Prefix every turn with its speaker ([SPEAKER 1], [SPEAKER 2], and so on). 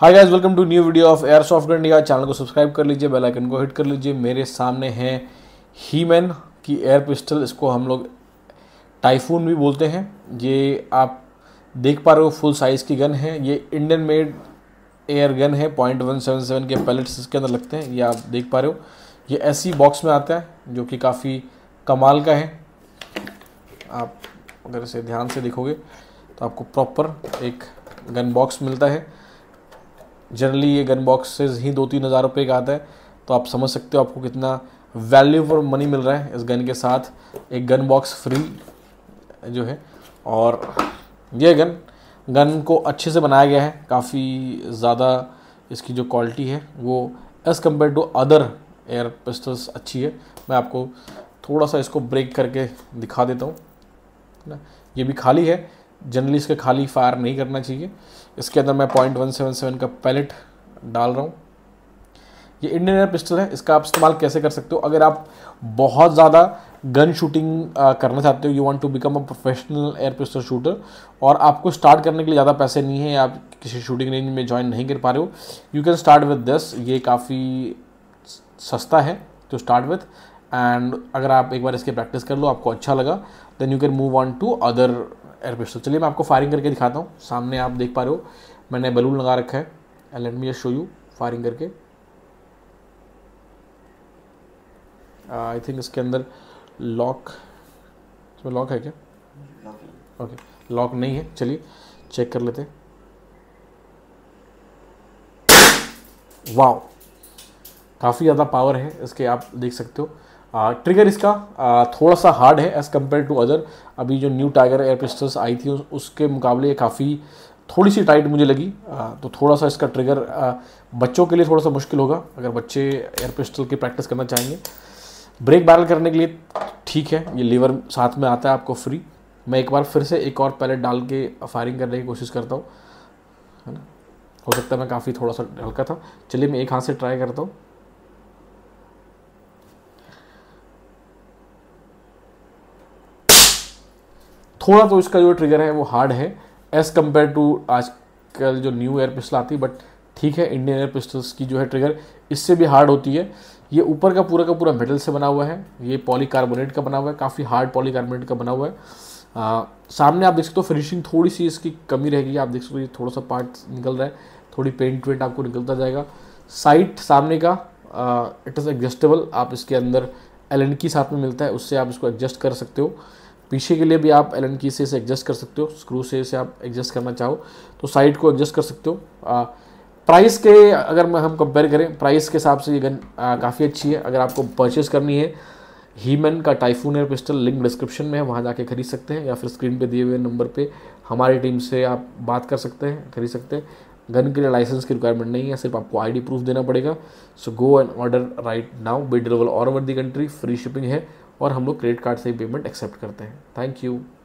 [SPEAKER 1] hi guys welcome to new video of airsoft India channel को subscribe कर लीजिए bell icon को hit कर लीजिए मेरे सामने है हीमैन की एयर पिस्टल इसको हम लोग टाइफून भी बोलते हैं ये आप देख पा रहे हो फुल साइज़ की गन है ये इंडियन मेड एयर गन है पॉइंट वन सेवन सेवन के पैलेट्स इसके अंदर लगते हैं ये आप देख पा रहे हो ये ऐसी बॉक्स में आता है जो कि काफ़ी कमाल का है आप अगर इसे ध्यान से देखोगे तो आपको प्रॉपर एक गन बॉक्स मिलता है जनरली ये गन बॉक्सेस ही दो तीन हज़ार रुपये का आता है तो आप समझ सकते हो आपको कितना वैल्यू फॉर मनी मिल रहा है इस गन के साथ एक गन बॉक्स फ्री जो है और ये गन गन को अच्छे से बनाया गया है काफ़ी ज़्यादा इसकी जो क्वालिटी है वो as compared to other air pistols अच्छी है मैं आपको थोड़ा सा इसको ब्रेक करके दिखा देता हूँ ना ये भी खाली है जनरली इसके खाली फायर नहीं करना चाहिए इसके अंदर मैं पॉइंट वन सेवन सेवन का पैलेट डाल रहा हूँ ये इंडियन एयर पिस्टल है इसका आप इस्तेमाल कैसे कर सकते हो अगर आप बहुत ज़्यादा गन शूटिंग करना चाहते हो you want to become a professional air pistol shooter और आपको स्टार्ट करने के लिए ज़्यादा पैसे नहीं है आप किसी शूटिंग रेंज में ज्वाइन नहीं कर पा रहे हो you can start with this ये काफ़ी सस्ता है टू स्टार्ट विथ एंड अगर आप एक बार इसके प्रैक्टिस कर लो आपको अच्छा लगा then you can move on to other air pistol चलिए मैं आपको फायरिंग करके दिखाता हूँ सामने आप देख पा रहे हो मैंने बलून लगा रखा है let me show you firing करके आई uh, थिंक इसके अंदर लॉक इसमें लॉक है क्या ओके लॉक नहीं है चलिए चेक कर लेते वाह काफ़ी ज़्यादा पावर है इसके आप देख सकते हो ट्रिगर इसका थोड़ा सा हार्ड है एज़ कम्पेयर टू अदर अभी जो न्यू टाइगर एयर पिस्टल्स आई थी उसके मुकाबले काफ़ी थोड़ी सी टाइट मुझे लगी तो थोड़ा सा इसका ट्रिगर बच्चों के लिए थोड़ा सा मुश्किल होगा अगर बच्चे एयर पिस्टल की प्रैक्टिस करना चाहेंगे ब्रेक बैरल करने के लिए ठीक है ये लीवर साथ में आता है आपको फ्री मैं एक बार फिर से एक और पैलेट डाल के फायरिंग करने की कोशिश करता हूँ है ना हो सकता है मैं काफ़ी थोड़ा सा हल्का था चलिए मैं एक हाथ से ट्राई करता हूँ थोड़ा तो इसका जो ट्रिगर है वो हार्ड है एज़ कम्पेयर टू आजकल जो न्यू एयर पिस्टल आती है बट ठीक है इंडियन एयर पिस्टल्स की जो है ट्रिगर इससे भी हार्ड होती है ये ऊपर का पूरा का पूरा मेटल से बना हुआ है ये पॉलीकार्बोनेट का बना हुआ है काफ़ी हार्ड पॉलीकार्बोनेट का बना हुआ है आ, सामने आप देख सकते हो फिनिशिंग थोड़ी सी इसकी कमी रहेगी आप देख सकते हो ये थोड़ा सा पार्ट निकल रहा है थोड़ी पेंट वेंट आपको निकलता जाएगा साइट सामने का इट इज़ एडजस्टेबल आप इसके अंदर एल की साथ में मिलता है उससे आप इसको एडजस्ट कर सकते हो पीछे के लिए भी आप एलन की से इसे एडजस्ट कर सकते हो स्क्रू से इसे आप एडजस्ट करना चाहो तो साइड को एडजस्ट कर सकते हो आ, प्राइस के अगर मैं हम कंपेयर करें प्राइस के हिसाब से ये गन काफ़ी अच्छी है अगर आपको परचेज़ करनी है हीमन का typhoon air pistol link description में है वहाँ जाके खरीद सकते हैं या फिर स्क्रीन पे दिए हुए नंबर पे हमारी टीम से आप बात कर सकते हैं खरीद सकते हैं गन के लिए लाइसेंस की रिक्वायरमेंट नहीं है सिर्फ आपको आईडी प्रूफ देना पड़ेगा so go and order right now be deliver all over the country free shipping है और हम लोग क्रेडिट कार्ड से ही पेमेंट एक्सेप्ट करते हैं थैंक यू